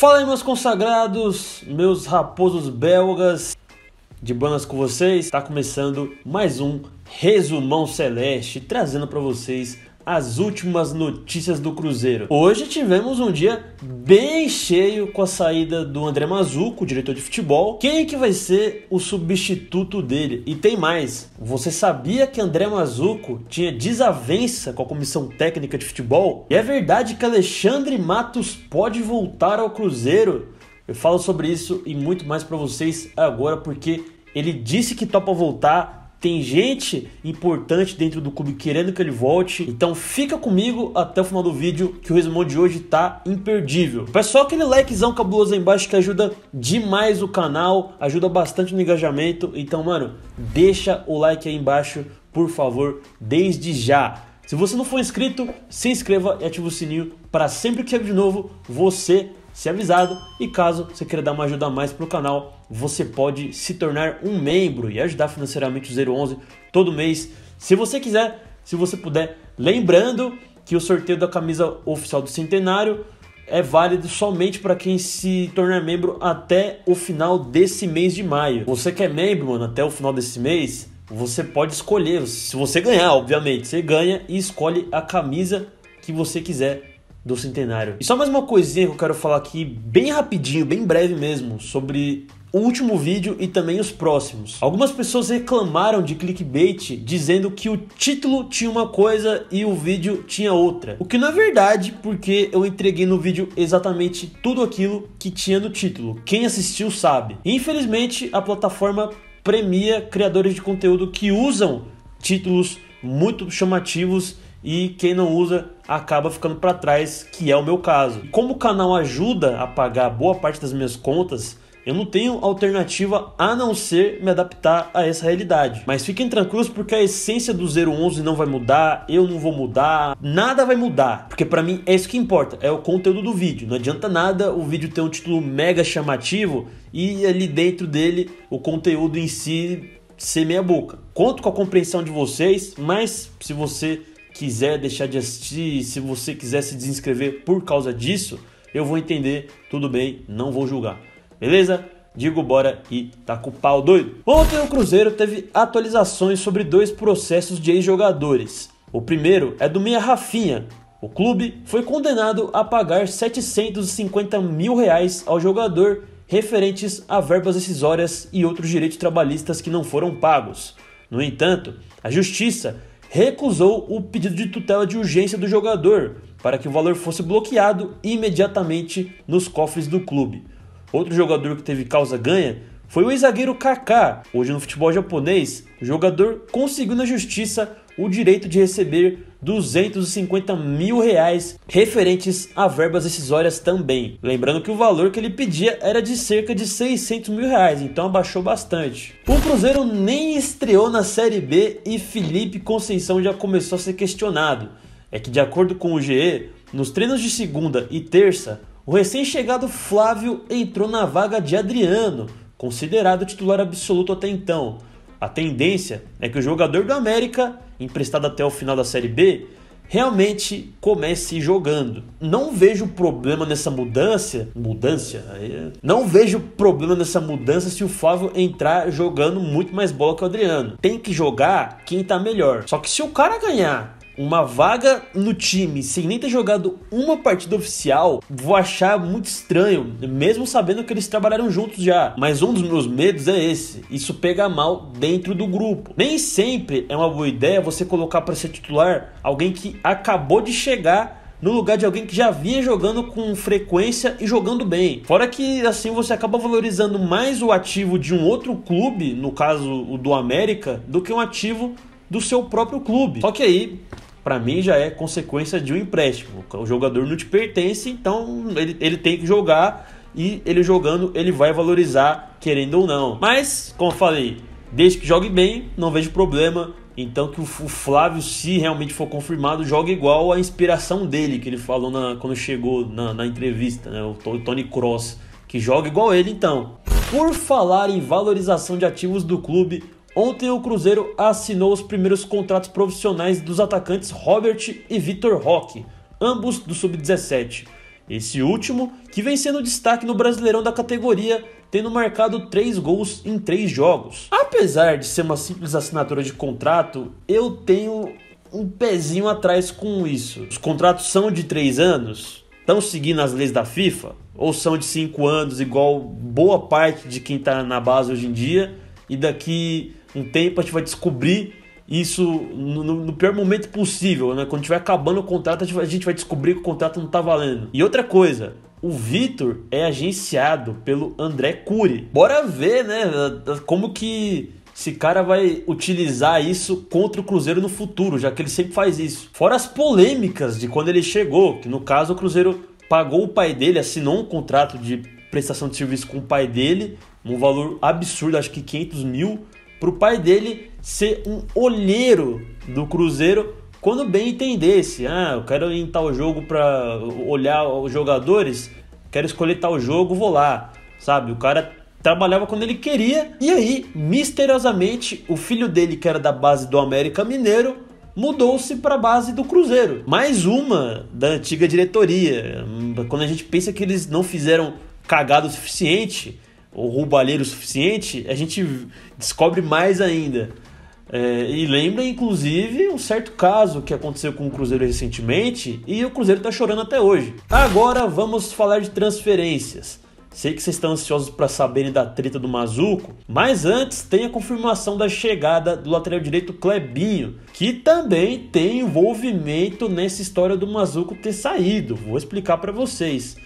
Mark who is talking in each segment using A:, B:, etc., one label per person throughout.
A: Fala aí, meus consagrados, meus raposos belgas, de buenas com vocês. Está começando mais um Resumão Celeste, trazendo para vocês as últimas notícias do Cruzeiro. Hoje tivemos um dia bem cheio com a saída do André Mazuco, diretor de futebol. Quem é que vai ser o substituto dele? E tem mais. Você sabia que André Mazuco tinha desavença com a comissão técnica de futebol? E é verdade que Alexandre Matos pode voltar ao Cruzeiro? Eu falo sobre isso e muito mais para vocês agora porque ele disse que topa voltar tem gente importante dentro do clube querendo que ele volte. Então fica comigo até o final do vídeo que o resumo de hoje tá imperdível. Pessoal, aquele likezão cabuloso aí embaixo que ajuda demais o canal, ajuda bastante no engajamento. Então, mano, deixa o like aí embaixo, por favor, desde já. Se você não for inscrito, se inscreva e ative o sininho para sempre que sair de novo você se avisado e caso você queira dar uma ajuda a mais para o canal, você pode se tornar um membro e ajudar financeiramente o 011 todo mês, se você quiser, se você puder. Lembrando que o sorteio da camisa oficial do Centenário é válido somente para quem se tornar membro até o final desse mês de maio. Você que é membro, mano, até o final desse mês, você pode escolher, se você ganhar, obviamente, você ganha e escolhe a camisa que você quiser do centenário. E só mais uma coisinha que eu quero falar aqui, bem rapidinho, bem breve mesmo, sobre o último vídeo e também os próximos. Algumas pessoas reclamaram de clickbait dizendo que o título tinha uma coisa e o vídeo tinha outra. O que não é verdade, porque eu entreguei no vídeo exatamente tudo aquilo que tinha no título. Quem assistiu sabe. Infelizmente, a plataforma premia criadores de conteúdo que usam títulos muito chamativos e quem não usa acaba ficando para trás, que é o meu caso. Como o canal ajuda a pagar boa parte das minhas contas, eu não tenho alternativa a não ser me adaptar a essa realidade. Mas fiquem tranquilos porque a essência do 011 não vai mudar, eu não vou mudar, nada vai mudar, porque para mim é isso que importa, é o conteúdo do vídeo. Não adianta nada o vídeo ter um título mega chamativo e ali dentro dele o conteúdo em si ser meia boca. Conto com a compreensão de vocês, mas se você quiser deixar de assistir, se você quiser se desinscrever por causa disso, eu vou entender, tudo bem, não vou julgar. Beleza? Digo bora e tá com o pau doido. Ontem o Cruzeiro teve atualizações sobre dois processos de ex-jogadores. O primeiro é do Meia Rafinha. O clube foi condenado a pagar 750 mil reais ao jogador referentes a verbas decisórias e outros direitos trabalhistas que não foram pagos. No entanto, a justiça recusou o pedido de tutela de urgência do jogador para que o valor fosse bloqueado imediatamente nos cofres do clube. Outro jogador que teve causa ganha foi o zagueiro Kaká. Hoje no futebol japonês, o jogador conseguiu na justiça o direito de receber 250 mil reais referentes a verbas decisórias também. Lembrando que o valor que ele pedia era de cerca de 600 mil reais, então abaixou bastante. O Cruzeiro nem estreou na Série B e Felipe Conceição já começou a ser questionado. É que, de acordo com o GE, nos treinos de segunda e terça, o recém-chegado Flávio entrou na vaga de Adriano, considerado titular absoluto até então. A tendência é que o jogador do América emprestado até o final da Série B, realmente comece jogando. Não vejo problema nessa mudança, mudança, é- não vejo problema nessa mudança se o Flávio entrar jogando muito mais bola que o Adriano. Tem que jogar quem tá melhor. Só que se o cara ganhar uma vaga no time sem nem ter jogado uma partida oficial, vou achar muito estranho, mesmo sabendo que eles trabalharam juntos já. Mas um dos meus medos é esse: isso pega mal dentro do grupo. Nem sempre é uma boa ideia você colocar para ser titular alguém que acabou de chegar no lugar de alguém que já vinha jogando com frequência e jogando bem. Fora que assim você acaba valorizando mais o ativo de um outro clube, no caso o do América, do que um ativo do seu próprio clube. Só que aí para mim já é consequência de um empréstimo. O jogador não te pertence, então ele, ele tem que jogar e ele jogando ele vai valorizar, querendo ou não. Mas, como eu falei, desde que jogue bem, não vejo problema. Então que o Flávio, se realmente for confirmado, joga igual a inspiração dele, que ele falou na, quando chegou na, na entrevista, né? O Tony Cross, que joga igual ele então. Por falar em valorização de ativos do clube, Ontem o Cruzeiro assinou os primeiros contratos profissionais dos atacantes Robert e Vitor Roque, ambos do sub-17. Esse último, que vem sendo destaque no Brasileirão da categoria, tendo marcado 3 gols em 3 jogos. Apesar de ser uma simples assinatura de contrato, eu tenho um pezinho atrás com isso. Os contratos são de 3 anos, estão seguindo as leis da FIFA, ou são de 5 anos, igual boa parte de quem está na base hoje em dia, e daqui um tempo, a gente vai descobrir isso no, no, pior momento possível, né? Quando tiver acabando o contrato, a gente, vai, a gente vai descobrir que o contrato não tá valendo. E outra coisa, o Vitor é agenciado pelo André Cury. Bora ver, né? Como que esse cara vai utilizar isso contra o Cruzeiro no futuro, já que ele sempre faz isso. Fora as polêmicas de quando ele chegou, que no caso o Cruzeiro pagou o pai dele, assinou um contrato de prestação de serviço com o pai dele, um valor absurdo, acho que 500 mil para o pai dele ser um olheiro do Cruzeiro quando bem entendesse. Ah, eu quero ir em tal jogo para olhar os jogadores, quero escolher tal jogo, vou lá, sabe? O cara trabalhava quando ele queria e aí, misteriosamente, o filho dele, que era da base do América Mineiro, mudou-se para a base do Cruzeiro. Mais uma da antiga diretoria. Quando a gente pensa que eles não fizeram cagada o suficiente, ou roubalheiro o suficiente, a gente descobre mais ainda. É, e lembra, inclusive, um certo caso que aconteceu com o Cruzeiro recentemente e o Cruzeiro está chorando até hoje. Agora vamos falar de transferências. Sei que vocês estão ansiosos para saberem da treta do Mazuco, mas antes tem a confirmação da chegada do lateral direito Clebinho, que também tem envolvimento nessa história do Mazuco ter saído. Vou explicar para vocês.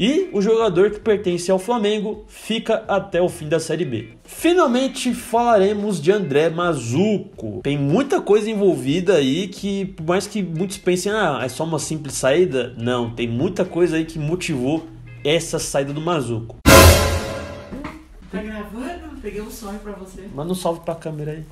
A: E o jogador que pertence ao Flamengo fica até o fim da Série B. Finalmente falaremos de André Mazuco. Tem muita coisa envolvida aí que, por mais que muitos pensem, ah, é só uma simples saída, não, tem muita coisa aí que motivou essa saída do Mazuco um salve pra você. Manda um salve pra câmera aí.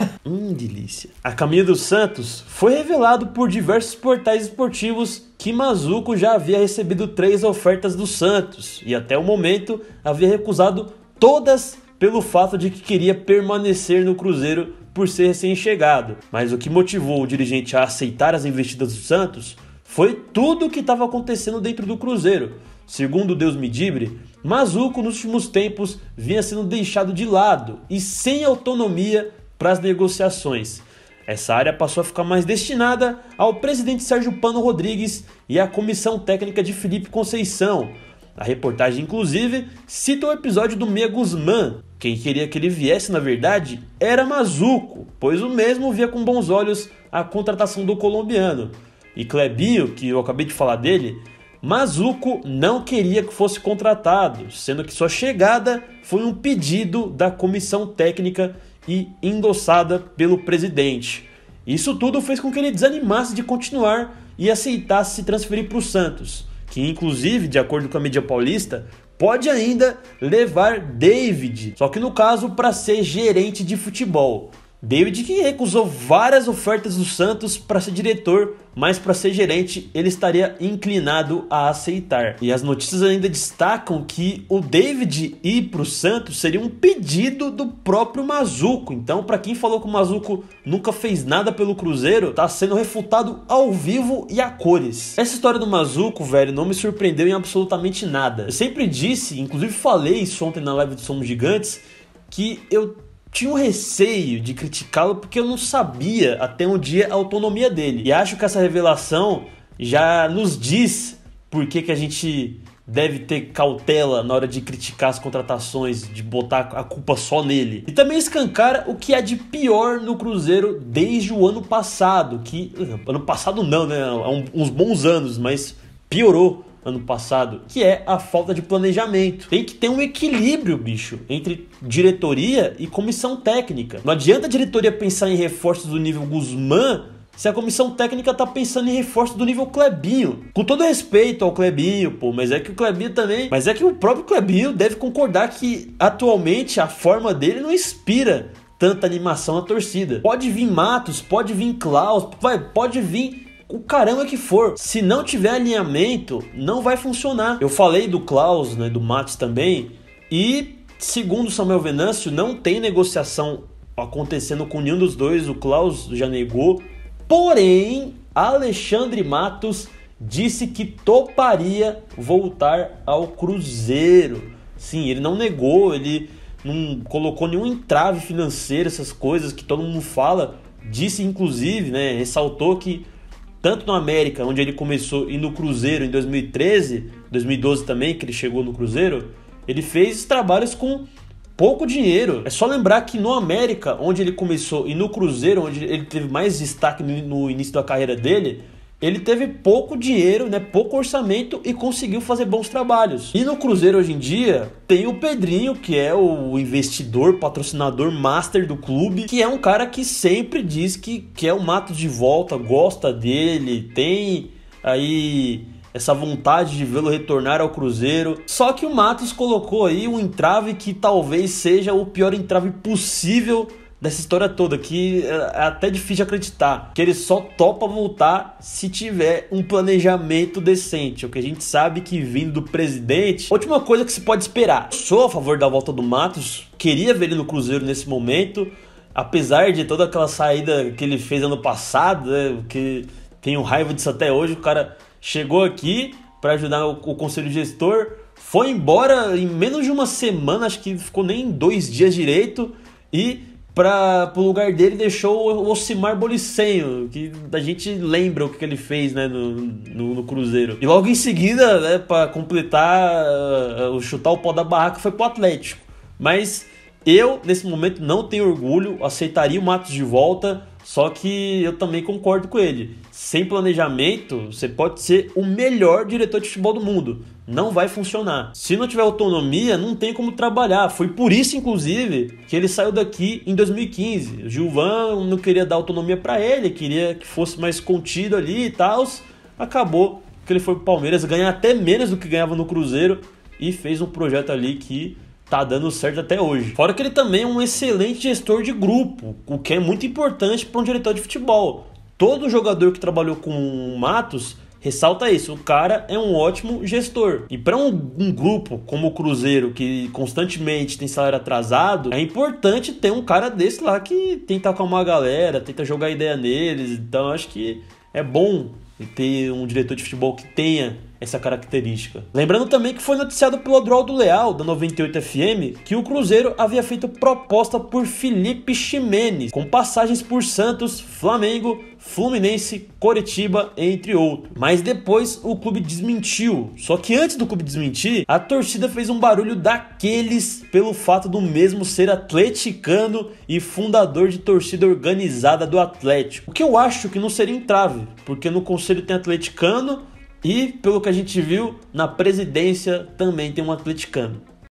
A: hum, delícia. A camisa dos Santos foi revelado por diversos portais esportivos que Mazuco já havia recebido três ofertas do Santos e até o momento havia recusado todas pelo fato de que queria permanecer no Cruzeiro por ser recém-chegado. Mas o que motivou o dirigente a aceitar as investidas do Santos foi tudo o que estava acontecendo dentro do Cruzeiro. Segundo Deus Medibre, Mazuco, nos últimos tempos, vinha sendo deixado de lado e sem autonomia para as negociações. Essa área passou a ficar mais destinada ao presidente Sérgio Pano Rodrigues e à comissão técnica de Felipe Conceição. A reportagem, inclusive, cita o episódio do Meia Guzmán. Quem queria que ele viesse, na verdade, era Mazuco, pois o mesmo via com bons olhos a contratação do colombiano. E Clebinho, que eu acabei de falar dele, Mazuco não queria que fosse contratado, sendo que sua chegada foi um pedido da comissão técnica e endossada pelo presidente. Isso tudo fez com que ele desanimasse de continuar e aceitasse se transferir para o Santos, que inclusive, de acordo com a mídia paulista, pode ainda levar David, só que no caso para ser gerente de futebol. David que recusou várias ofertas do Santos para ser diretor, mas para ser gerente ele estaria inclinado a aceitar. E as notícias ainda destacam que o David ir para o Santos seria um pedido do próprio Mazuco. Então, para quem falou que o Mazuco nunca fez nada pelo Cruzeiro, está sendo refutado ao vivo e a cores. Essa história do Mazuco, velho, não me surpreendeu em absolutamente nada. Eu sempre disse, inclusive falei isso ontem na live do Somos Gigantes, que eu tinha um receio de criticá-lo porque eu não sabia até um dia a autonomia dele. E acho que essa revelação já nos diz por que, que a gente deve ter cautela na hora de criticar as contratações, de botar a culpa só nele. E também escancar o que há de pior no Cruzeiro desde o ano passado, que ano passado não, né? Há uns bons anos, mas piorou ano passado, que é a falta de planejamento. Tem que ter um equilíbrio, bicho, entre diretoria e comissão técnica. Não adianta a diretoria pensar em reforços do nível Guzmán se a comissão técnica tá pensando em reforço do nível Clebinho. Com todo respeito ao Clebinho, pô, mas é que o Clebinho também. Mas é que o próprio Clebinho deve concordar que atualmente a forma dele não inspira tanta animação na torcida. Pode vir Matos, pode vir Klaus, vai, pode vir o caramba que for. Se não tiver alinhamento, não vai funcionar. Eu falei do Klaus, né, do Matos também, e segundo Samuel Venâncio, não tem negociação acontecendo com nenhum dos dois. O Klaus já negou. Porém, Alexandre Matos disse que toparia voltar ao Cruzeiro. Sim, ele não negou, ele não colocou nenhum entrave financeiro, essas coisas que todo mundo fala. Disse, inclusive, né, ressaltou que tanto no América, onde ele começou, e no Cruzeiro em 2013, 2012 também, que ele chegou no Cruzeiro, ele fez trabalhos com pouco dinheiro. É só lembrar que no América, onde ele começou, e no Cruzeiro, onde ele teve mais destaque no início da carreira dele, ele teve pouco dinheiro, né, pouco orçamento e conseguiu fazer bons trabalhos. E no Cruzeiro hoje em dia tem o Pedrinho, que é o investidor, patrocinador, master do clube, que é um cara que sempre diz que quer o Mato de volta, gosta dele, tem aí essa vontade de vê-lo retornar ao Cruzeiro. Só que o Matos colocou aí um entrave que talvez seja o pior entrave possível dessa história toda, que é, é até difícil de acreditar, que ele só topa voltar se tiver um planejamento decente, o que a gente sabe que vindo do presidente, última coisa que se pode esperar. Sou a favor da volta do Matos, queria ver ele no Cruzeiro nesse momento, apesar de toda aquela saída que ele fez ano passado, né, que tenho raiva disso até hoje, o cara chegou aqui para ajudar o, o conselho gestor, foi embora em menos de uma semana, acho que ficou nem dois dias direito, e para o lugar dele deixou o Osimar Bolicenho, que a gente lembra o que, ele fez né, no, no, no Cruzeiro. E logo em seguida, né, para completar eh, o uh, uh, chutar o pó da barraca, foi pro Atlético. Mas eu, nesse momento, não tenho orgulho, aceitaria o Matos de volta. Só que eu também concordo com ele. Sem planejamento, você pode ser o melhor diretor de futebol do mundo. Não vai funcionar. Se não tiver autonomia, não tem como trabalhar. Foi por isso, inclusive, que ele saiu daqui em 2015. O Gilvan não queria dar autonomia para ele, queria que fosse mais contido ali e tal. Acabou que ele foi pro Palmeiras, ganhar até menos do que ganhava no Cruzeiro e fez um projeto ali que tá dando certo até hoje. Fora que ele também é um excelente gestor de grupo, o que é muito importante para um diretor de futebol. Todo jogador que trabalhou com o Matos ressalta isso. O cara é um ótimo gestor. E para um, um, grupo como o Cruzeiro, que constantemente tem salário atrasado, é importante ter um cara desse lá que tenta acalmar a galera, tenta jogar ideia neles. Então acho que é bom ter um diretor de futebol que tenha essa característica. Lembrando também que foi noticiado pelo Adroaldo Leal, da 98 FM, que o Cruzeiro havia feito proposta por Felipe Ximenes, com passagens por Santos, Flamengo, Fluminense, Coritiba, entre outros. Mas depois o clube desmentiu. Só que antes do clube desmentir, a torcida fez um barulho daqueles pelo fato do mesmo ser atleticano e fundador de torcida organizada do Atlético. O que eu acho que não seria entrave, porque no conselho tem atleticano e, pelo que a gente viu, na presidência também tem um atleticano.